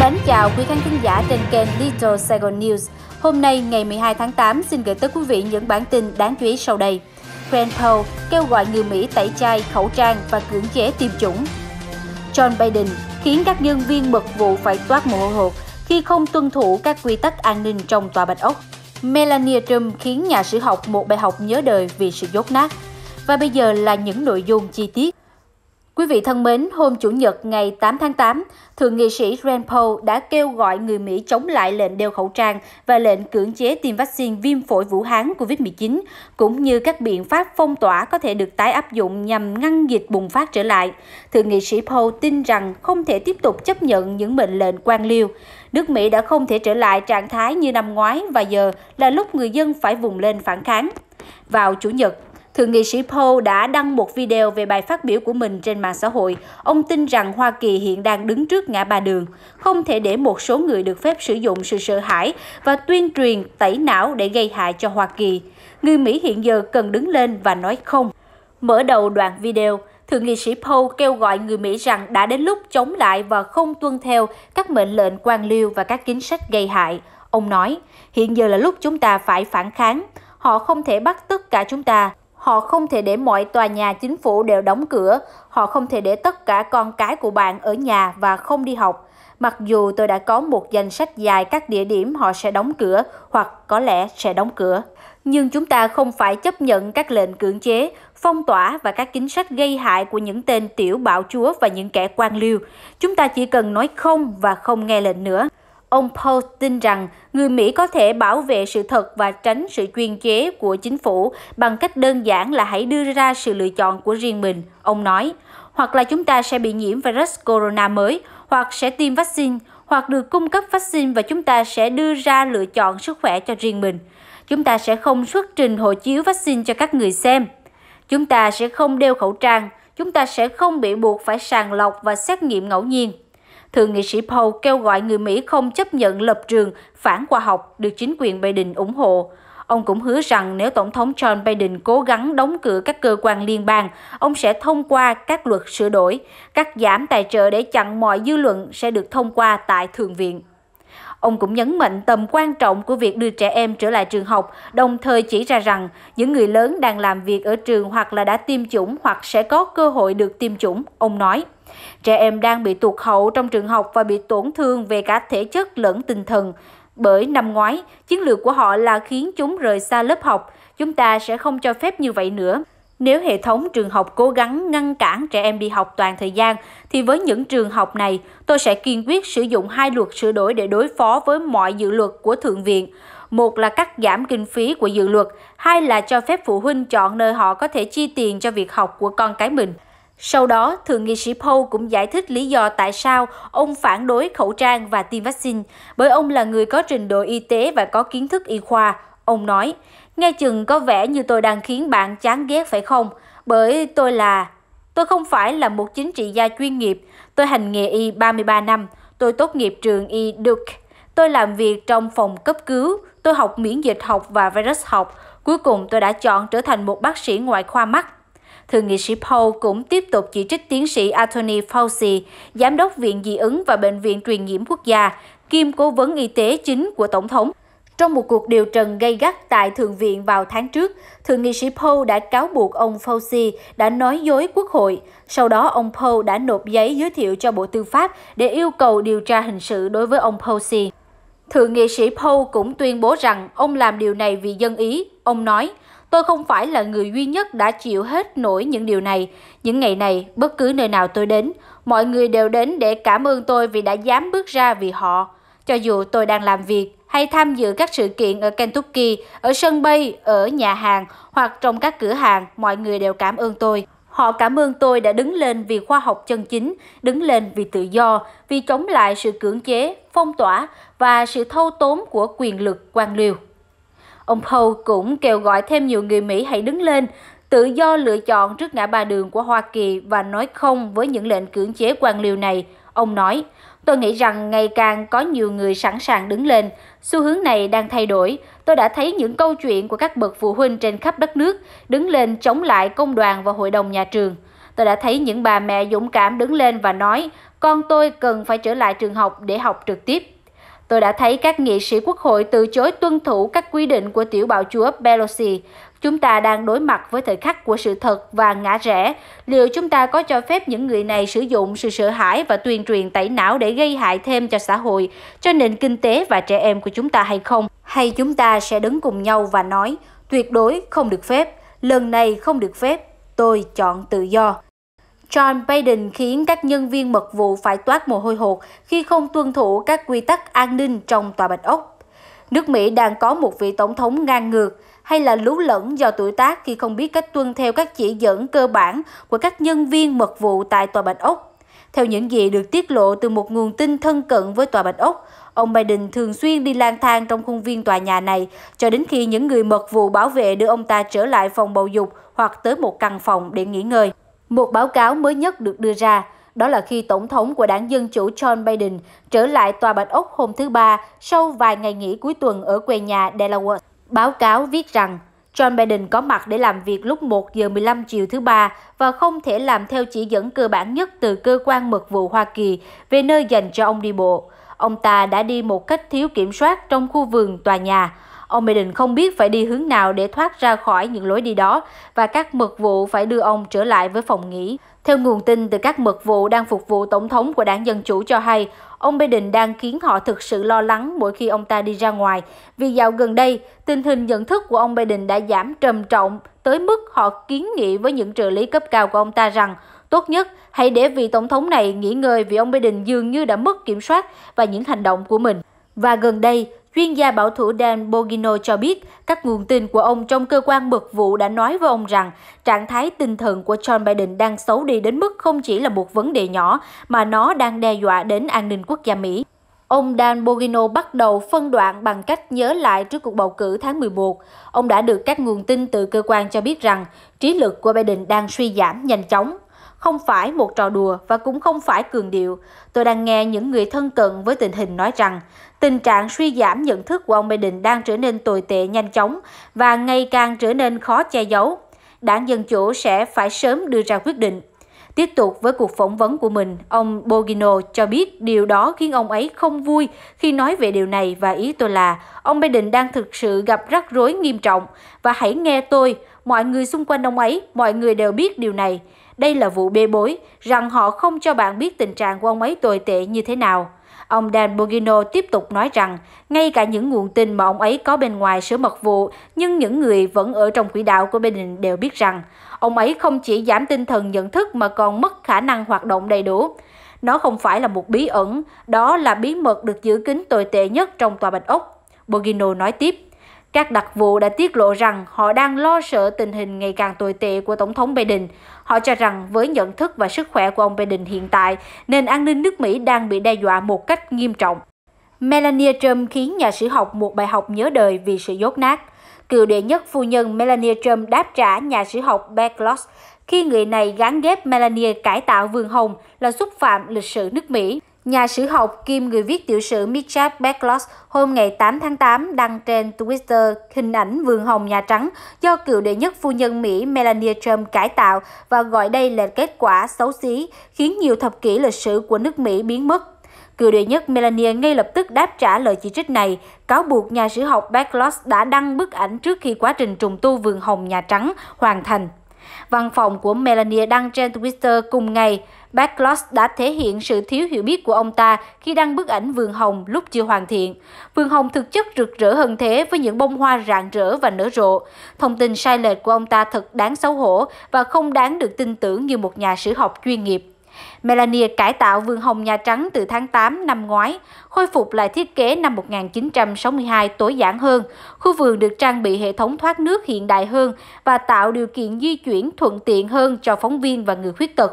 Mến chào quý khán thính giả trên kênh Little Saigon News. Hôm nay ngày 12 tháng 8 xin gửi tới quý vị những bản tin đáng chú ý sau đây. Rand Paul kêu gọi người Mỹ tẩy chay, khẩu trang và cưỡng chế tiêm chủng. John Biden khiến các nhân viên mật vụ phải toát mồ hôi hột khi không tuân thủ các quy tắc an ninh trong tòa Bạch Ốc. Melania Trump khiến nhà sử học một bài học nhớ đời vì sự dốt nát. Và bây giờ là những nội dung chi tiết. Quý vị thân mến, hôm Chủ nhật ngày 8 tháng 8, Thượng nghị sĩ Rand Paul đã kêu gọi người Mỹ chống lại lệnh đeo khẩu trang và lệnh cưỡng chế tiêm vaccine viêm phổi Vũ Hán COVID-19, cũng như các biện pháp phong tỏa có thể được tái áp dụng nhằm ngăn dịch bùng phát trở lại. Thượng nghị sĩ Paul tin rằng không thể tiếp tục chấp nhận những mệnh lệnh quan liêu. Nước Mỹ đã không thể trở lại trạng thái như năm ngoái và giờ là lúc người dân phải vùng lên phản kháng. Vào Chủ nhật, Thượng nghị sĩ Paul đã đăng một video về bài phát biểu của mình trên mạng xã hội. Ông tin rằng Hoa Kỳ hiện đang đứng trước ngã ba đường, không thể để một số người được phép sử dụng sự sợ hãi và tuyên truyền tẩy não để gây hại cho Hoa Kỳ. Người Mỹ hiện giờ cần đứng lên và nói không. Mở đầu đoạn video, Thượng nghị sĩ Paul kêu gọi người Mỹ rằng đã đến lúc chống lại và không tuân theo các mệnh lệnh quan liêu và các chính sách gây hại. Ông nói, hiện giờ là lúc chúng ta phải phản kháng. Họ không thể bắt tất cả chúng ta, Họ không thể để mọi tòa nhà chính phủ đều đóng cửa. Họ không thể để tất cả con cái của bạn ở nhà và không đi học. Mặc dù tôi đã có một danh sách dài các địa điểm họ sẽ đóng cửa hoặc có lẽ sẽ đóng cửa. Nhưng chúng ta không phải chấp nhận các lệnh cưỡng chế, phong tỏa và các chính sách gây hại của những tên tiểu bạo chúa và những kẻ quan liêu. Chúng ta chỉ cần nói không và không nghe lệnh nữa. Ông Paul tin rằng người Mỹ có thể bảo vệ sự thật và tránh sự chuyên chế của chính phủ bằng cách đơn giản là hãy đưa ra sự lựa chọn của riêng mình, ông nói. Hoặc là chúng ta sẽ bị nhiễm virus corona mới, hoặc sẽ tiêm vaccine, hoặc được cung cấp vaccine và chúng ta sẽ đưa ra lựa chọn sức khỏe cho riêng mình. Chúng ta sẽ không xuất trình hộ chiếu vaccine cho các người xem. Chúng ta sẽ không đeo khẩu trang, chúng ta sẽ không bị buộc phải sàng lọc và xét nghiệm ngẫu nhiên thượng nghị sĩ Paul kêu gọi người Mỹ không chấp nhận lập trường phản khoa học được chính quyền Biden ủng hộ. Ông cũng hứa rằng nếu Tổng thống John Biden cố gắng đóng cửa các cơ quan liên bang, ông sẽ thông qua các luật sửa đổi, cắt giảm tài trợ để chặn mọi dư luận sẽ được thông qua tại Thượng viện. Ông cũng nhấn mạnh tầm quan trọng của việc đưa trẻ em trở lại trường học, đồng thời chỉ ra rằng những người lớn đang làm việc ở trường hoặc là đã tiêm chủng hoặc sẽ có cơ hội được tiêm chủng, ông nói. Trẻ em đang bị tụt hậu trong trường học và bị tổn thương về cả thể chất lẫn tinh thần. Bởi năm ngoái, chiến lược của họ là khiến chúng rời xa lớp học. Chúng ta sẽ không cho phép như vậy nữa. Nếu hệ thống trường học cố gắng ngăn cản trẻ em đi học toàn thời gian, thì với những trường học này, tôi sẽ kiên quyết sử dụng hai luật sửa đổi để đối phó với mọi dự luật của Thượng viện. Một là cắt giảm kinh phí của dự luật, hai là cho phép phụ huynh chọn nơi họ có thể chi tiền cho việc học của con cái mình. Sau đó, Thượng nghị sĩ Paul cũng giải thích lý do tại sao ông phản đối khẩu trang và tiêm vaccine, bởi ông là người có trình độ y tế và có kiến thức y khoa. Ông nói, Nghe chừng có vẻ như tôi đang khiến bạn chán ghét phải không? Bởi tôi là... Tôi không phải là một chính trị gia chuyên nghiệp. Tôi hành nghề y 33 năm. Tôi tốt nghiệp trường y Duke. Tôi làm việc trong phòng cấp cứu. Tôi học miễn dịch học và virus học. Cuối cùng tôi đã chọn trở thành một bác sĩ ngoại khoa mắt. Thượng nghị sĩ Paul cũng tiếp tục chỉ trích tiến sĩ Anthony Fauci, giám đốc Viện Dị ứng và Bệnh viện Truyền nhiễm Quốc gia, kiêm cố vấn y tế chính của Tổng thống trong một cuộc điều trần gây gắt tại Thượng viện vào tháng trước, Thượng nghị sĩ Poe đã cáo buộc ông Fauci đã nói dối quốc hội. Sau đó, ông Poe đã nộp giấy giới thiệu cho Bộ Tư pháp để yêu cầu điều tra hình sự đối với ông Fauci. Thượng nghị sĩ Poe cũng tuyên bố rằng ông làm điều này vì dân Ý. Ông nói, tôi không phải là người duy nhất đã chịu hết nổi những điều này. Những ngày này, bất cứ nơi nào tôi đến, mọi người đều đến để cảm ơn tôi vì đã dám bước ra vì họ. Cho dù tôi đang làm việc, hay tham dự các sự kiện ở Kentucky, ở sân bay, ở nhà hàng hoặc trong các cửa hàng, mọi người đều cảm ơn tôi. Họ cảm ơn tôi đã đứng lên vì khoa học chân chính, đứng lên vì tự do, vì chống lại sự cưỡng chế, phong tỏa và sự thâu tóm của quyền lực quan liêu. Ông Poe cũng kêu gọi thêm nhiều người Mỹ hãy đứng lên, tự do lựa chọn trước ngã ba đường của Hoa Kỳ và nói không với những lệnh cưỡng chế quan liêu này. Ông nói, Tôi nghĩ rằng ngày càng có nhiều người sẵn sàng đứng lên. Xu hướng này đang thay đổi. Tôi đã thấy những câu chuyện của các bậc phụ huynh trên khắp đất nước đứng lên chống lại công đoàn và hội đồng nhà trường. Tôi đã thấy những bà mẹ dũng cảm đứng lên và nói con tôi cần phải trở lại trường học để học trực tiếp tôi đã thấy các nghị sĩ quốc hội từ chối tuân thủ các quy định của tiểu bạo chúa Pelosi. Chúng ta đang đối mặt với thời khắc của sự thật và ngã rẽ. Liệu chúng ta có cho phép những người này sử dụng sự sợ hãi và tuyên truyền tẩy não để gây hại thêm cho xã hội, cho nền kinh tế và trẻ em của chúng ta hay không? Hay chúng ta sẽ đứng cùng nhau và nói, tuyệt đối không được phép, lần này không được phép, tôi chọn tự do. John Biden khiến các nhân viên mật vụ phải toát mồ hôi hột khi không tuân thủ các quy tắc an ninh trong Tòa Bạch Ốc. Nước Mỹ đang có một vị tổng thống ngang ngược hay là lú lẫn do tuổi tác khi không biết cách tuân theo các chỉ dẫn cơ bản của các nhân viên mật vụ tại Tòa Bạch Ốc. Theo những gì được tiết lộ từ một nguồn tin thân cận với Tòa Bạch Ốc, ông Biden thường xuyên đi lang thang trong khuôn viên tòa nhà này cho đến khi những người mật vụ bảo vệ đưa ông ta trở lại phòng bầu dục hoặc tới một căn phòng để nghỉ ngơi. Một báo cáo mới nhất được đưa ra, đó là khi Tổng thống của đảng Dân Chủ John Biden trở lại Tòa Bạch Ốc hôm thứ Ba sau vài ngày nghỉ cuối tuần ở quê nhà Delaware. Báo cáo viết rằng John Biden có mặt để làm việc lúc 1 giờ 15 chiều thứ Ba và không thể làm theo chỉ dẫn cơ bản nhất từ cơ quan mật vụ Hoa Kỳ về nơi dành cho ông đi bộ. Ông ta đã đi một cách thiếu kiểm soát trong khu vườn tòa nhà. Ông Biden không biết phải đi hướng nào để thoát ra khỏi những lối đi đó và các mật vụ phải đưa ông trở lại với phòng nghỉ. Theo nguồn tin từ các mật vụ đang phục vụ tổng thống của đảng Dân Chủ cho hay, ông Biden đang khiến họ thực sự lo lắng mỗi khi ông ta đi ra ngoài. Vì dạo gần đây, tình hình nhận thức của ông Biden đã giảm trầm trọng tới mức họ kiến nghị với những trợ lý cấp cao của ông ta rằng tốt nhất hãy để vị tổng thống này nghỉ ngơi vì ông Biden dường như đã mất kiểm soát và những hành động của mình. Và gần đây, Chuyên gia bảo thủ Dan Bogino cho biết, các nguồn tin của ông trong cơ quan mật vụ đã nói với ông rằng trạng thái tinh thần của John Biden đang xấu đi đến mức không chỉ là một vấn đề nhỏ, mà nó đang đe dọa đến an ninh quốc gia Mỹ. Ông Dan Bogino bắt đầu phân đoạn bằng cách nhớ lại trước cuộc bầu cử tháng 11. Ông đã được các nguồn tin từ cơ quan cho biết rằng trí lực của Biden đang suy giảm nhanh chóng không phải một trò đùa và cũng không phải cường điệu. Tôi đang nghe những người thân cận với tình hình nói rằng tình trạng suy giảm nhận thức của ông Biden đang trở nên tồi tệ nhanh chóng và ngày càng trở nên khó che giấu. Đảng Dân Chủ sẽ phải sớm đưa ra quyết định. Tiếp tục với cuộc phỏng vấn của mình, ông Bogino cho biết điều đó khiến ông ấy không vui khi nói về điều này và ý tôi là ông Biden đang thực sự gặp rắc rối nghiêm trọng và hãy nghe tôi, mọi người xung quanh ông ấy, mọi người đều biết điều này đây là vụ bê bối, rằng họ không cho bạn biết tình trạng của ông ấy tồi tệ như thế nào. Ông Dan Bogino tiếp tục nói rằng, ngay cả những nguồn tin mà ông ấy có bên ngoài sửa mật vụ, nhưng những người vẫn ở trong quỹ đạo của Biden đều biết rằng, ông ấy không chỉ giảm tinh thần nhận thức mà còn mất khả năng hoạt động đầy đủ. Nó không phải là một bí ẩn, đó là bí mật được giữ kín tồi tệ nhất trong Tòa Bạch Ốc. Bogino nói tiếp, các đặc vụ đã tiết lộ rằng họ đang lo sợ tình hình ngày càng tồi tệ của Tổng thống Biden. Họ cho rằng với nhận thức và sức khỏe của ông Biden hiện tại, nền an ninh nước Mỹ đang bị đe dọa một cách nghiêm trọng. Melania Trump khiến nhà sử học một bài học nhớ đời vì sự dốt nát. Cựu đệ nhất phu nhân Melania Trump đáp trả nhà sử học Beckloss khi người này gán ghép Melania cải tạo vườn hồng là xúc phạm lịch sử nước Mỹ. Nhà sử học kim người viết tiểu sử Mitchell Backlot hôm ngày 8 tháng 8 đăng trên Twitter hình ảnh vườn hồng Nhà Trắng do cựu đệ nhất phu nhân Mỹ Melania Trump cải tạo và gọi đây là kết quả xấu xí, khiến nhiều thập kỷ lịch sử của nước Mỹ biến mất. Cựu đệ nhất Melania ngay lập tức đáp trả lời chỉ trích này, cáo buộc nhà sử học Backlot đã đăng bức ảnh trước khi quá trình trùng tu vườn hồng Nhà Trắng hoàn thành. Văn phòng của Melania đăng trên Twitter cùng ngày, Backlot đã thể hiện sự thiếu hiểu biết của ông ta khi đăng bức ảnh vườn hồng lúc chưa hoàn thiện. Vườn hồng thực chất rực rỡ hơn thế với những bông hoa rạng rỡ và nở rộ. Thông tin sai lệch của ông ta thật đáng xấu hổ và không đáng được tin tưởng như một nhà sử học chuyên nghiệp. Melania cải tạo vườn hồng Nhà Trắng từ tháng 8 năm ngoái, khôi phục lại thiết kế năm 1962 tối giản hơn. Khu vườn được trang bị hệ thống thoát nước hiện đại hơn và tạo điều kiện di chuyển thuận tiện hơn cho phóng viên và người khuyết tật.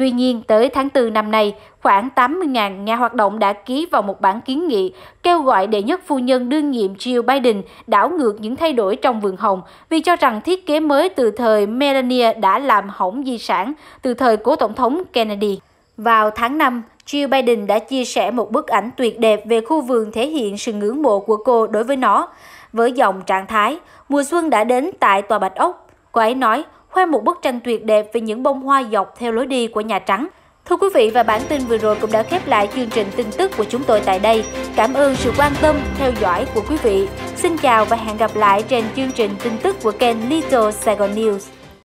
Tuy nhiên, tới tháng 4 năm nay, khoảng 80.000 nhà hoạt động đã ký vào một bản kiến nghị kêu gọi đệ nhất phu nhân đương nhiệm Jill Biden đảo ngược những thay đổi trong vườn hồng vì cho rằng thiết kế mới từ thời Melania đã làm hỏng di sản từ thời cố tổng thống Kennedy. Vào tháng 5, Jill Biden đã chia sẻ một bức ảnh tuyệt đẹp về khu vườn thể hiện sự ngưỡng mộ của cô đối với nó. Với dòng trạng thái, mùa xuân đã đến tại Tòa Bạch Ốc. Cô ấy nói, khoan một bức tranh tuyệt đẹp về những bông hoa dọc theo lối đi của Nhà Trắng. Thưa quý vị và bản tin vừa rồi cũng đã khép lại chương trình tin tức của chúng tôi tại đây. Cảm ơn sự quan tâm, theo dõi của quý vị. Xin chào và hẹn gặp lại trên chương trình tin tức của kênh Little Saigon News.